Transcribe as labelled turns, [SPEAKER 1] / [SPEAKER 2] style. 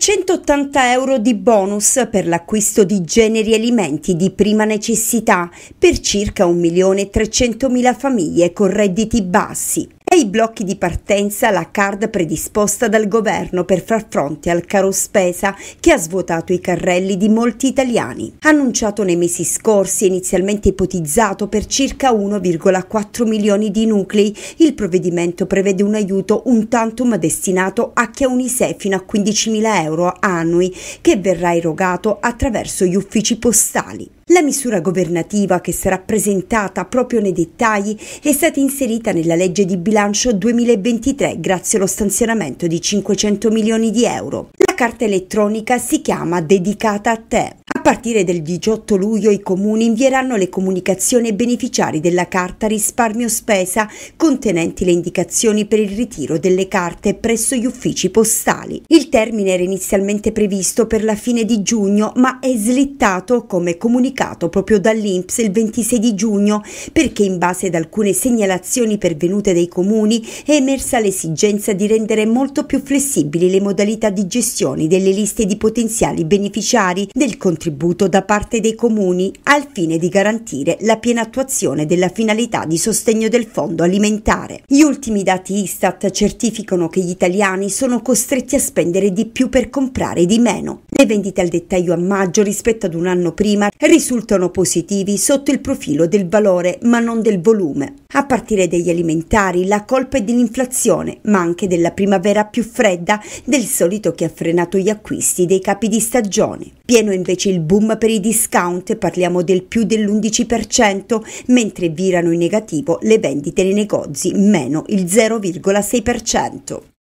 [SPEAKER 1] 380 euro di bonus per l'acquisto di generi e alimenti di prima necessità per circa 1.300.000 famiglie con redditi bassi ai blocchi di partenza la card predisposta dal governo per far fronte al caro spesa che ha svuotato i carrelli di molti italiani. Annunciato nei mesi scorsi e inizialmente ipotizzato per circa 1,4 milioni di nuclei, il provvedimento prevede un aiuto un tantum destinato a chi ha un ISE fino a 15.000 euro annui che verrà erogato attraverso gli uffici postali. La misura governativa, che sarà presentata proprio nei dettagli, è stata inserita nella legge di bilancio 2023 grazie allo stanziamento di 500 milioni di euro. La carta elettronica si chiama Dedicata a te, a partire dal 18 luglio i comuni invieranno le comunicazioni ai beneficiari della carta risparmio spesa contenenti le indicazioni per il ritiro delle carte presso gli uffici postali. Il termine era inizialmente previsto per la fine di giugno ma è slittato come comunicato proprio dall'Inps il 26 di giugno perché in base ad alcune segnalazioni pervenute dai comuni è emersa l'esigenza di rendere molto più flessibili le modalità di gestione delle liste di potenziali beneficiari del contributo contributo da parte dei comuni al fine di garantire la piena attuazione della finalità di sostegno del fondo alimentare. Gli ultimi dati Istat certificano che gli italiani sono costretti a spendere di più per comprare di meno. Le vendite al dettaglio a maggio rispetto ad un anno prima risultano positivi sotto il profilo del valore ma non del volume. A partire dagli alimentari la colpa è dell'inflazione ma anche della primavera più fredda del solito che ha frenato gli acquisti dei capi di stagione. Pieno invece il boom per i discount, parliamo del più dell'11%, mentre virano in negativo le vendite nei negozi, meno il 0,6%.